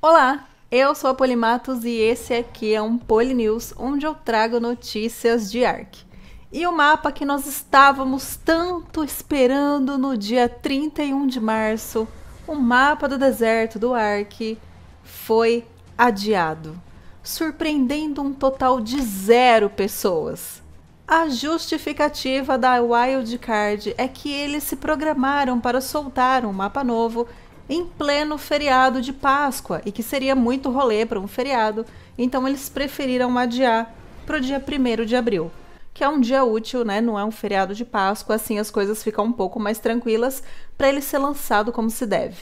Olá, eu sou a Polimatos e esse aqui é um Polinews, onde eu trago notícias de ARC. E o mapa que nós estávamos tanto esperando no dia 31 de março, o mapa do deserto do ARC, foi adiado, surpreendendo um total de zero pessoas. A justificativa da Wildcard é que eles se programaram para soltar um mapa novo em pleno feriado de Páscoa e que seria muito rolê para um feriado, então eles preferiram adiar para o dia 1 de abril, que é um dia útil, né? Não é um feriado de Páscoa, assim as coisas ficam um pouco mais tranquilas para ele ser lançado como se deve.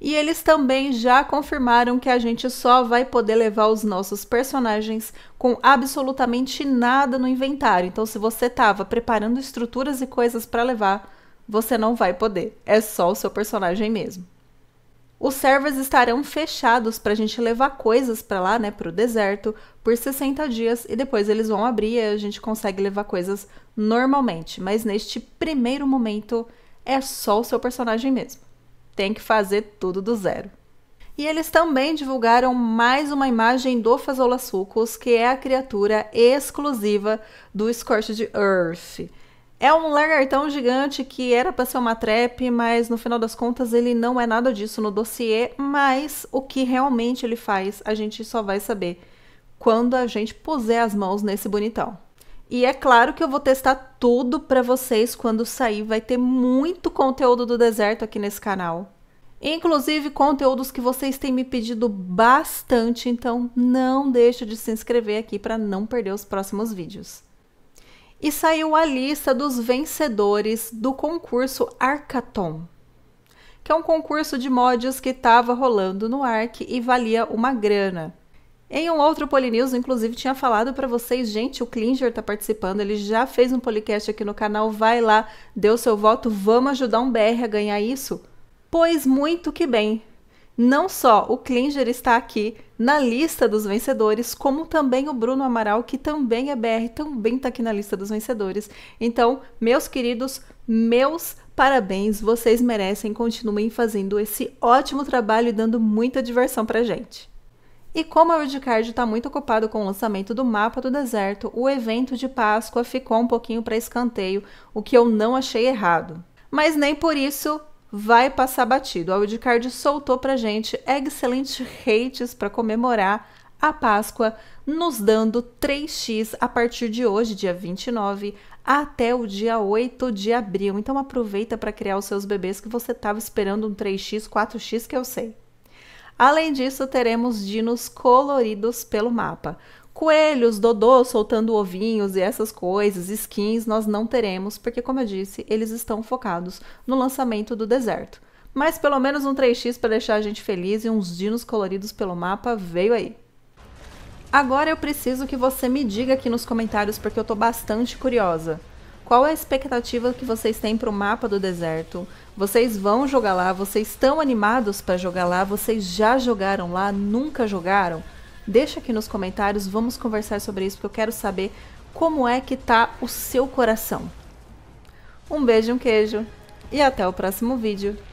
E eles também já confirmaram que a gente só vai poder levar os nossos personagens com absolutamente nada no inventário. Então, se você estava preparando estruturas e coisas para levar, você não vai poder. É só o seu personagem mesmo. Os servers estarão fechados para a gente levar coisas para lá, né, para o deserto, por 60 dias e depois eles vão abrir e a gente consegue levar coisas normalmente. Mas neste primeiro momento é só o seu personagem mesmo. Tem que fazer tudo do zero. E eles também divulgaram mais uma imagem do Fazolasucos, que é a criatura exclusiva do Scorched Earth. É um lagartão gigante que era para ser uma trap, mas no final das contas ele não é nada disso no dossiê, mas o que realmente ele faz a gente só vai saber quando a gente puser as mãos nesse bonitão. E é claro que eu vou testar tudo para vocês quando sair, vai ter muito conteúdo do deserto aqui nesse canal. Inclusive conteúdos que vocês têm me pedido bastante, então não deixe de se inscrever aqui para não perder os próximos vídeos e saiu a lista dos vencedores do concurso Arcaton, que é um concurso de mods que estava rolando no ARC e valia uma grana. Em um outro Polinews, inclusive, tinha falado para vocês, gente, o Klinger está participando, ele já fez um podcast aqui no canal, vai lá, deu seu voto, vamos ajudar um BR a ganhar isso? Pois muito que bem, não só o Klinger está aqui na lista dos vencedores, como também o Bruno Amaral, que também é BR, também está aqui na lista dos vencedores. Então, meus queridos, meus parabéns, vocês merecem. Continuem fazendo esse ótimo trabalho e dando muita diversão para gente. E como a Wildcard está muito ocupado com o lançamento do mapa do deserto, o evento de Páscoa ficou um pouquinho para escanteio, o que eu não achei errado. Mas nem por isso vai passar batido. A Wildcard soltou pra gente excelentes hates para comemorar a Páscoa, nos dando 3x a partir de hoje, dia 29, até o dia 8 de abril. Então aproveita para criar os seus bebês que você estava esperando um 3x, 4x que eu sei. Além disso, teremos dinos coloridos pelo mapa coelhos, dodô soltando ovinhos e essas coisas, skins, nós não teremos, porque, como eu disse, eles estão focados no lançamento do deserto. Mas pelo menos um 3x para deixar a gente feliz e uns dinos coloridos pelo mapa veio aí. Agora eu preciso que você me diga aqui nos comentários porque eu tô bastante curiosa. Qual é a expectativa que vocês têm para o mapa do deserto? Vocês vão jogar lá? Vocês estão animados para jogar lá? Vocês já jogaram lá? Nunca jogaram? Deixa aqui nos comentários, vamos conversar sobre isso, porque eu quero saber como é que tá o seu coração. Um beijo, um queijo e até o próximo vídeo.